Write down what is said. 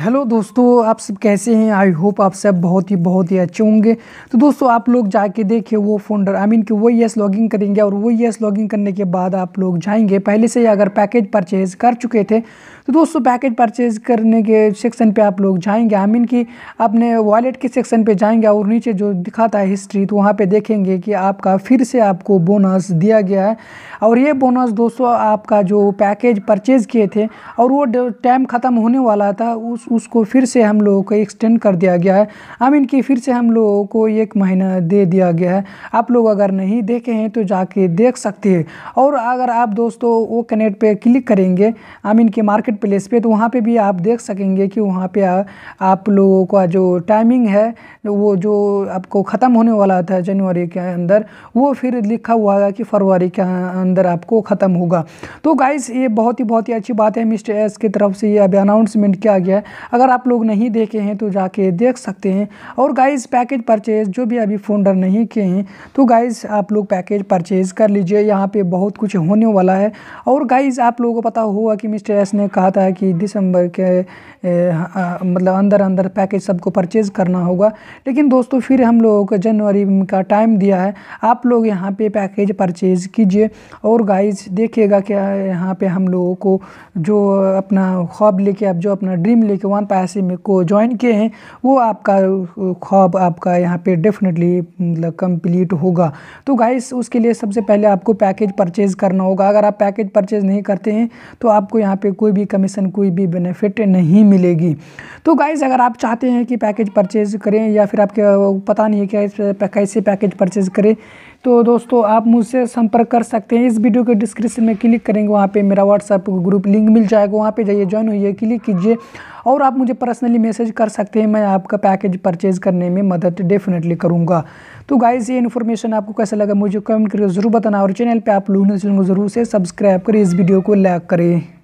hello दोस्तों आप सब कैसे हैं आई होप आप सब बहुत ही बहुत ही अच्छे होंगे तो दोस्तों आप लोग जाके देखिए वो फोल्डर आई मीन कि वो यस लॉगिंग करेंगे और वो यस लॉगिंग करने के बाद आप लोग जाएंगे पहले से अगर पैकेज परचेज़ कर चुके थे तो दोस्तों पैकेज परचेज़ करने के सेक्शन पे आप लोग जाएंगे आई मीन कि अपने वॉलेट के सेक्शन पे जाएंगे और नीचे जो दिखाता है हिस्ट्री तो वहाँ पर देखेंगे कि आपका फिर से आपको बोनस दिया गया है और ये बोनस दोस्तों आपका जो पैकेज परचेज़ किए थे और वो टाइम ख़त्म होने वाला था उस उसको फिर से हम लोगों को एक्सटेंड कर दिया गया है आई मीन कि फिर से हम लोगों को एक महीना दे दिया गया है आप लोग अगर नहीं देखे हैं तो जाके देख सकते हैं और अगर आप दोस्तों वो कनेक्ट पे क्लिक करेंगे आई मीन कि मार्केट प्लेस पे तो वहाँ पे भी आप देख सकेंगे कि वहाँ पे आ, आप लोगों का जो टाइमिंग है वो जो आपको ख़त्म होने वाला था जनवरी के अंदर वो फिर लिखा हुआ है कि फरवरी के अंदर आपको ख़त्म होगा तो गाइस ये बहुत ही बहुत ही अच्छी बात है मिस्टर एस की तरफ से ये अभी अनाउंसमेंट किया गया है अगर आप लोग नहीं देखे हैं तो जाके देख सकते हैं और गाइज़ पैकेज परचेज़ जो भी अभी डर नहीं किए हैं तो गाइज़ आप लोग पैकेज परचेज़ कर लीजिए यहाँ पर बहुत कुछ होने वाला है और गाइज़ आप लोगों को पता हुआ कि मिस्टर एस ने कहा था कि दिसंबर के ए, आ, मतलब अंदर अंदर पैकेज सबको परचेज़ करना होगा लेकिन दोस्तों फिर हम लोगों को जनवरी का टाइम दिया है आप लोग यहाँ पे पैकेज परचेज़ कीजिए और गाइज़ देखिएगा क्या यहाँ पे हम लोगों को जो अपना ख्वाब लेके अब जो अपना ड्रीम लेके वन पैसे में को ज्वाइन किए हैं वो आपका ख्वाब आपका यहाँ पे डेफिनेटली मतलब कंप्लीट होगा तो गाइस उसके लिए सबसे पहले आपको पैकेज परचेज़ करना होगा अगर आप पैकेज परचेज़ नहीं करते हैं तो आपको यहाँ पे कोई भी कमीशन कोई भी बेनिफिट नहीं मिलेगी तो गाइज़ अगर आप चाहते हैं कि पैकेज परचेज़ करें या फिर आपके पता नहीं है क्या कैसे पैकेज परचेज़ करें तो दोस्तों आप मुझसे संपर्क कर सकते हैं इस वीडियो के डिस्क्रिप्शन में क्लिक करेंगे वहाँ पे मेरा व्हाट्सअप ग्रुप लिंक मिल जाएगा वहाँ पे जाइए ज्वाइन होइए क्लिक कीजिए और आप मुझे पर्सनली मैसेज कर सकते हैं मैं आपका पैकेज परचेज करने में मदद डेफिनेटली करूँगा तो गाइज ये इन्फॉर्मेशन आपको कैसा लगा मुझे कमेंट करके ज़रूर बताना और चैनल पर आप लोग ज़रूर से सब्सक्राइब करें इस वीडियो को लाइक करें